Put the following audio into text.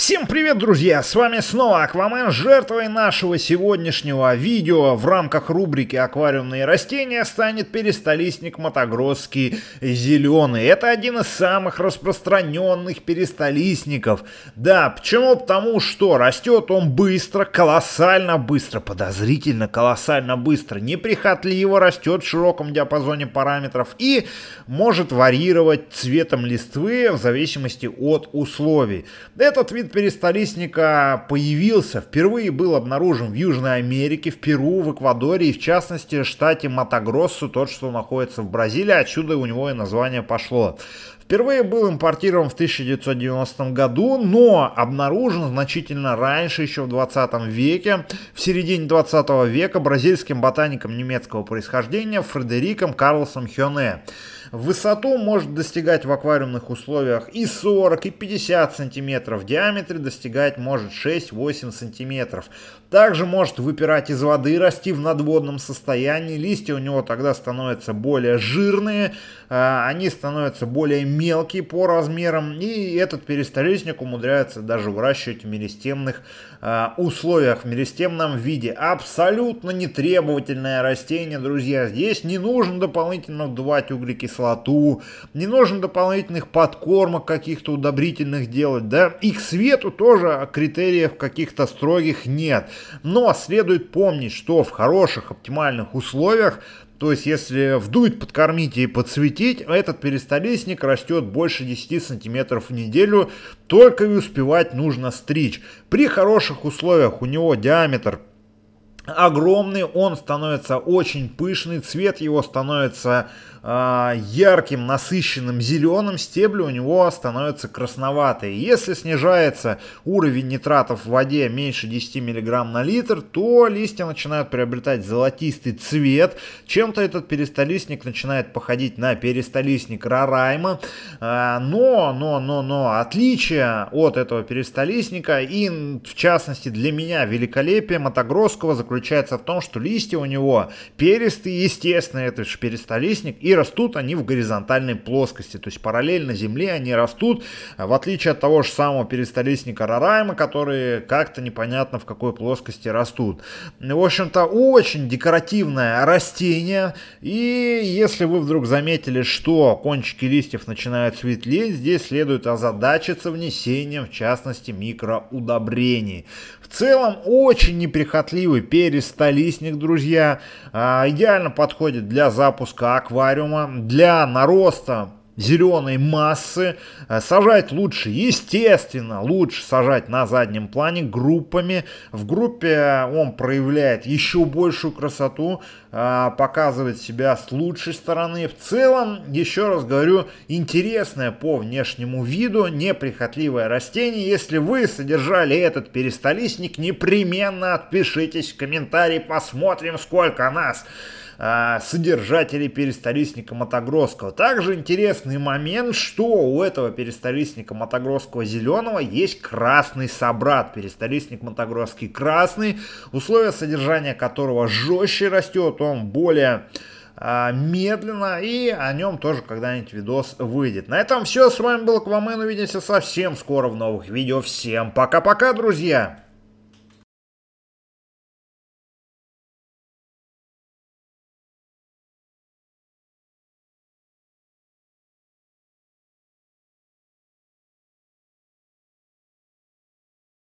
Всем привет, друзья! С вами снова Аквамен, жертвой нашего сегодняшнего видео в рамках рубрики «Аквариумные растения» станет перистолистник мотогросский зеленый. Это один из самых распространенных перистолистников. Да, почему? Потому что растет он быстро, колоссально быстро, подозрительно колоссально быстро, неприхотливо растет в широком диапазоне параметров и может варьировать цветом листвы в зависимости от условий. Этот вид Гибрид перистолистника появился, впервые был обнаружен в Южной Америке, в Перу, в Эквадоре и в частности в штате Матагроссу, тот, что находится в Бразилии, отсюда у него и название пошло. Впервые был импортирован в 1990 году, но обнаружен значительно раньше, еще в 20 веке. В середине 20 века бразильским ботаником немецкого происхождения Фредериком Карлосом Хёне. Высоту может достигать в аквариумных условиях и 40, и 50 сантиметров. В диаметре достигать может 6-8 сантиметров. Также может выпирать из воды, расти в надводном состоянии. Листья у него тогда становятся более жирные, а, они становятся более мелкий по размерам, и этот перистолистник умудряется даже выращивать в меристемных э, а, условиях, в меристемном виде. Абсолютно нетребовательное растение, друзья. Здесь не нужно дополнительно вдувать углекислоту, не нужно дополнительных подкормок каких-то удобрительных делать, да. И к свету тоже критериев каких-то строгих нет. Но следует помнить, что в хороших, оптимальных условиях то есть, если вдуть, подкормить и подсветить, этот перистолистник растет больше 10 сантиметров в неделю, только и успевать нужно стричь. При хороших условиях у него диаметр огромный, он становится очень пышный, цвет его становится э, ярким, насыщенным зеленым, стебли у него становятся красноватые. Если снижается уровень нитратов в воде меньше 10 мг на литр, то листья начинают приобретать золотистый цвет. Чем-то этот перистолистник начинает походить на перистолистник Рарайма. Э, но, но, но, но, отличие от этого перистолистника и, в частности, для меня великолепие Мотогросского заключается заключается в том, что листья у него перистые, естественно, это же перистолистник, и растут они в горизонтальной плоскости, то есть параллельно земле они растут, а, в отличие от того же самого перистолистника Рарайма, которые как-то непонятно в какой плоскости растут. В общем-то, очень декоративное растение, и если вы вдруг заметили, что кончики листьев начинают светлеть, здесь следует озадачиться внесением, в частности, микроудобрений. В целом, очень неприхотливый перистолистник, друзья. А, идеально подходит для запуска аквариума, для нароста зеленой массы. Э, сажать лучше, естественно, лучше сажать на заднем плане группами. В группе э, он проявляет еще большую красоту, э, показывает себя с лучшей стороны. В целом, еще раз говорю, интересное по внешнему виду, неприхотливое растение. Если вы содержали этот перистолистник, непременно отпишитесь в комментарии, посмотрим, сколько нас а, содержателей перистолистника Мотогросского. Также интересный момент, что у этого перистолистника Мотогросского зеленого есть красный собрат. Перистолистник Мотогросский красный, условия содержания которого жестче растет, он более а, медленно, и о нем тоже когда-нибудь видос выйдет. На этом все, с вами был Квамен, увидимся совсем скоро в новых видео. Всем пока-пока, друзья!